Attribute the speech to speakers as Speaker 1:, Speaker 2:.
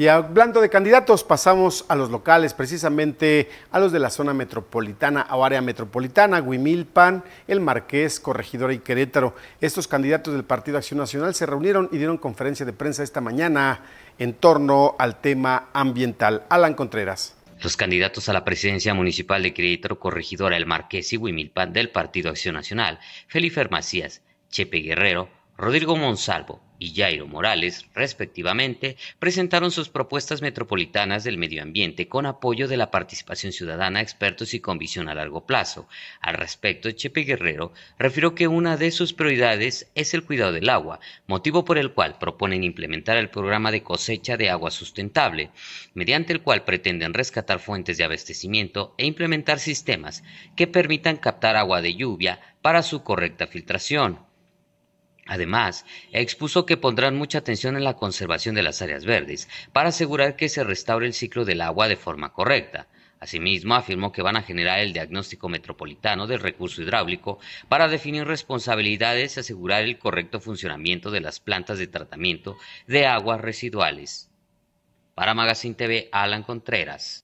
Speaker 1: Y hablando de candidatos, pasamos a los locales, precisamente a los de la zona metropolitana o área metropolitana, Huimilpan, El Marqués, Corregidora y Querétaro. Estos candidatos del Partido Acción Nacional se reunieron y dieron conferencia de prensa esta mañana en torno al tema ambiental. Alan Contreras.
Speaker 2: Los candidatos a la presidencia municipal de Querétaro, Corregidora, El Marqués y Huimilpan del Partido Acción Nacional, Felifer Macías, Chepe Guerrero, Rodrigo Monsalvo, y Jairo Morales, respectivamente, presentaron sus propuestas metropolitanas del medio ambiente con apoyo de la participación ciudadana, expertos y con visión a largo plazo. Al respecto, Chepe Guerrero refirió que una de sus prioridades es el cuidado del agua, motivo por el cual proponen implementar el programa de cosecha de agua sustentable, mediante el cual pretenden rescatar fuentes de abastecimiento e implementar sistemas que permitan captar agua de lluvia para su correcta filtración. Además, expuso que pondrán mucha atención en la conservación de las áreas verdes para asegurar que se restaure el ciclo del agua de forma correcta. Asimismo, afirmó que van a generar el diagnóstico metropolitano del recurso hidráulico para definir responsabilidades y asegurar el correcto funcionamiento de las plantas de tratamiento de aguas residuales. Para Magazine TV, Alan Contreras.